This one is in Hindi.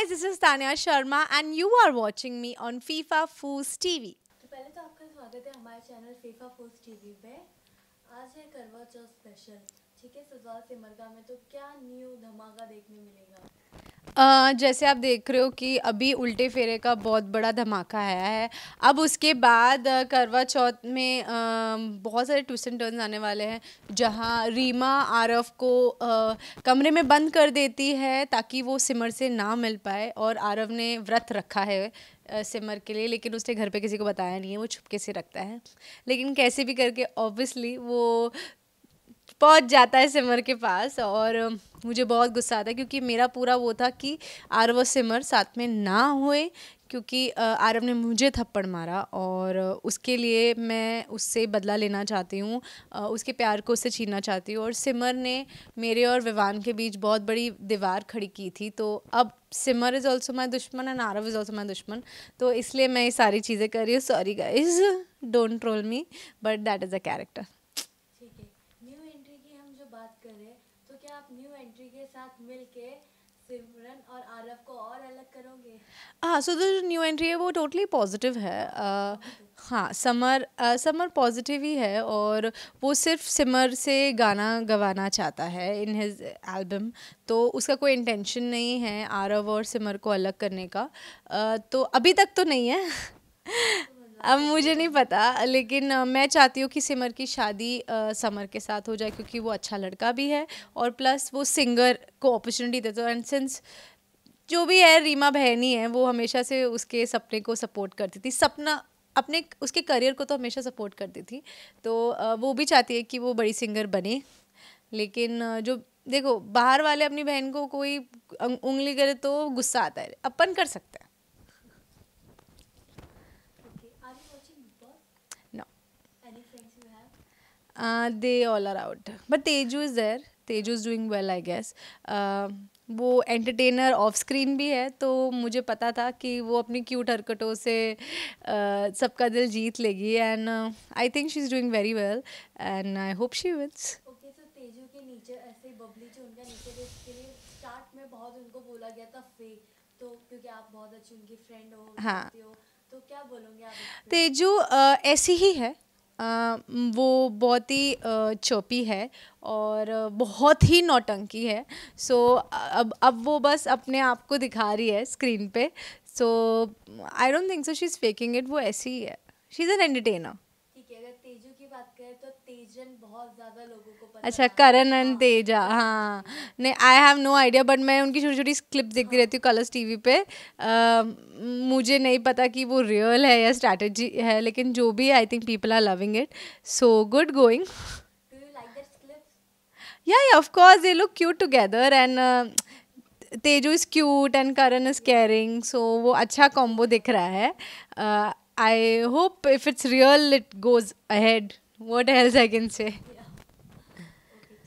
guys, this is Tanya Sharma and you are watching me on FIFA Foods TV. तो पहले तो आपका स्वागत है हमारे चैनल फीफा फूड्स टीवी पे आज है करवा चौथ स्पेशल ठीक है सजवाल से मरगा में तो क्या न्यू धमाका देखने मिलेगा जैसे आप देख रहे हो कि अभी उल्टे फेरे का बहुत बड़ा धमाका आया है अब उसके बाद करवा चौथ में बहुत सारे ट्विस्ट एंड टर्न्स आने वाले हैं जहाँ रीमा आरफ को कमरे में बंद कर देती है ताकि वो सिमर से ना मिल पाए और आरव ने व्रत रखा है सिमर के लिए लेकिन उसने घर पे किसी को बताया नहीं है वो छुपके से रखता है लेकिन कैसे भी करके ऑब्वियसली वो पहुंच जाता है सिमर के पास और मुझे बहुत गुस्सा आता है क्योंकि मेरा पूरा वो था कि आरव सिमर साथ में ना हुए क्योंकि आरव ने मुझे थप्पड़ मारा और उसके लिए मैं उससे बदला लेना चाहती हूँ उसके प्यार को उससे छीनना चाहती हूँ और सिमर ने मेरे और विवान के बीच बहुत बड़ी दीवार खड़ी की थी तो अब सिमर इज़ ऑल्सो माई दुश्मन and Aarav is also my दुश्मन तो इसलिए मैं ये सारी चीज़ें कर रही हूँ sorry guys don't troll me but that is a character बात करें तो क्या आप न्यू एंट्री के साथ मिलके सिमरन हाँ सो जो न्यू एंट्री है वो टोटली पॉजिटिव है हाँ समर समर पॉजिटिव ही है और वो सिर्फ सिमर से गाना गवाना चाहता है इन हिज एल्बम तो उसका कोई इंटेंशन नहीं है आरव और सिमर को अलग करने का तो अभी तक तो नहीं है तो अब मुझे नहीं पता लेकिन मैं चाहती हूँ कि सिमर की शादी समर के साथ हो जाए क्योंकि वो अच्छा लड़का भी है और प्लस वो सिंगर को अपॉर्चुनिटी देते हैं एंड सिंस जो भी है रीमा बहनी है वो हमेशा से उसके सपने को सपोर्ट करती थी सपना अपने उसके करियर को तो हमेशा सपोर्ट करती थी तो वो भी चाहती है कि वो बड़ी सिंगर बने लेकिन जो देखो बाहर वाले अपनी बहन को कोई उंगली करे तो गुस्सा आता है अपन कर सकते हैं they all are out but Teju is there Teju is doing well I guess वो एंटरटेनर ऑफ स्क्रीन भी है तो मुझे पता था कि वो अपनी क्यूट हरकतों से uh, सबका दिल जीत लेगी and I think she is doing very well and I hope she wins तो क्योंकि आप बहुत अच्छी उनकी फ्रेंड हो हाँ हो, तो क्या बोलोगे आप तेजू uh, ऐसी ही है वो बहुत ही चोपी है और बहुत ही नौटंकी है सो अब अब वो बस अपने आप को दिखा रही है स्क्रीन पे so I don't think so she is faking it वो ऐसी ही है शी इज़ एन एंटरटेनर ठीक है अगर तेजू तो अच्छा करण एंड हाँ। तेजा हाँ नहीं I have no idea but मैं उनकी छोटी छोटी क्लिप देखती रहती हूँ कलर्स टीवी पे आ, मुझे नहीं पता कि वो रियल है या स्ट्रैटेजी है लेकिन जो भी I think people are loving it so good going या of course they look cute together and Teju is cute and Karan is caring so वो अच्छा कॉम्बो दिख रहा है I hope if it's real it goes ahead What else I can say?